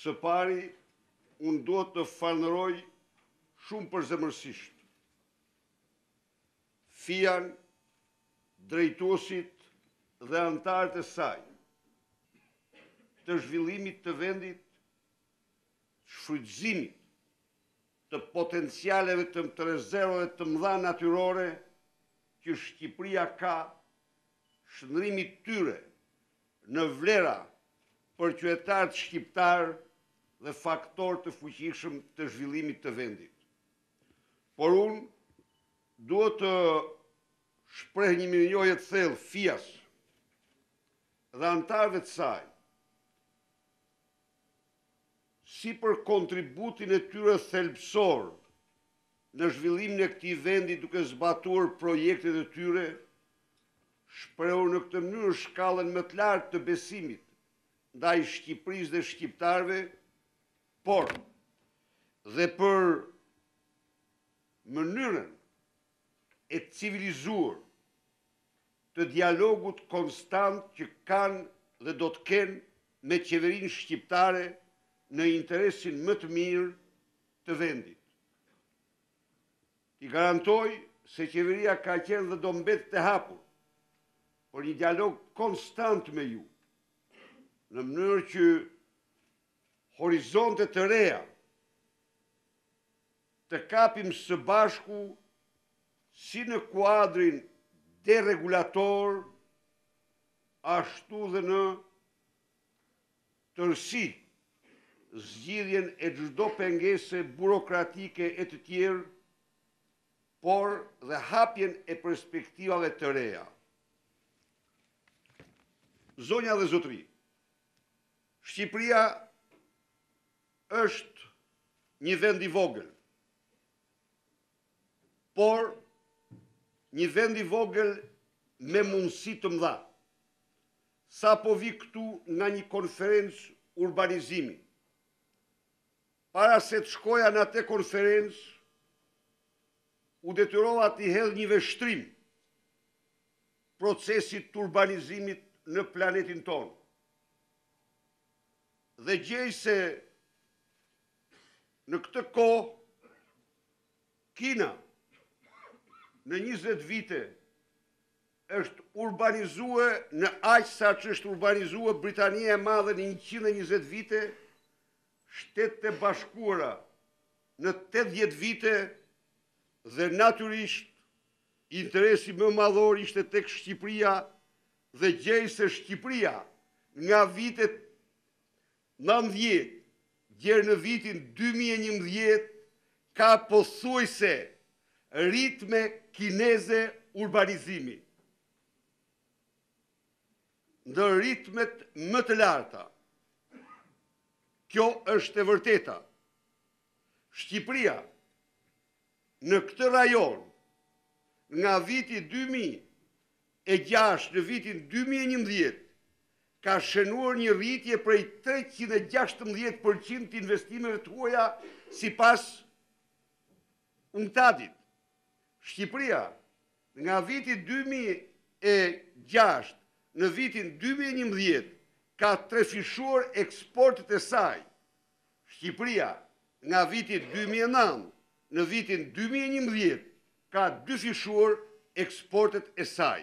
Së pari, unë do të falëneroj shumë për zemërsisht. Fian, drejtosit dhe antarët e saj, të zhvillimit të vendit, shfrydzimit të potencialeve të më të rezerve të mdha natyrore, që Shqipria ka shëndrimit tyre në vlera për qëtëtarët shqiptarë dhe faktor të fuqishëm të zhvillimit të vendit. Por unë duhet të shprej një minjojë të thellë fjas dhe antarve të saj, si për kontributin e tyre thelpsor në zhvillim në këti vendi duke zbatuar projekte dhe tyre, shpreur në këtë mënyrë shkallën më të lartë të besimit nda i Shqipëris dhe Shqiptarve, por dhe për mënyrën e civilizuar të dialogut konstant që kanë dhe do të kenë me qeverin shqiptare në interesin më të mirë të vendit. I garantoj se qeveria ka qenë dhe do mbet të hapur për një dialog konstant me ju në mënyrë që horizonte të reja, të kapim së bashku si në kuadrin deregulator, ashtu dhe në tërsi zgjidhjen e gjithdo pengese burokratike e të tjerë, por dhe hapjen e perspektivave të reja. Zonja dhe Zotri, Shqipria është një vend i vogël. Por një vend i vogël me mundësi të mëdha. Sa po vi këtu nga një konferencë urbanizimi. Para se të shkoja në atë konferencë u detyrova të hedh një vështrim procesit të urbanizimit në planetin tonë. Dhe gjej se në këtë ko, Kina, në 20 vite, është urbanizua në aqë sa që është urbanizua Britania e madhe në 120 vite, shtetë të bashkura në 80 vite dhe naturisht interesi më madhor ishte tek Shqipria dhe se Shqipria nga vitet 90 djerë në vitin 2011 ka posuese ritme kineze urbanizimi. Në ritmet më të larta, kjo është e vërteta. Shqipria në këtë rajon nga viti 2006 në vitin 2011 ka shënuar një rritje prej 316% të investimeve të huaja si pas në tatit. Shqipria, nga vitit 2006 në vitin 2011, ka trefishuar eksportet e saj. Shqipria, nga vitit 2009 në vitin 2011, ka dyfishuar eksportet e saj.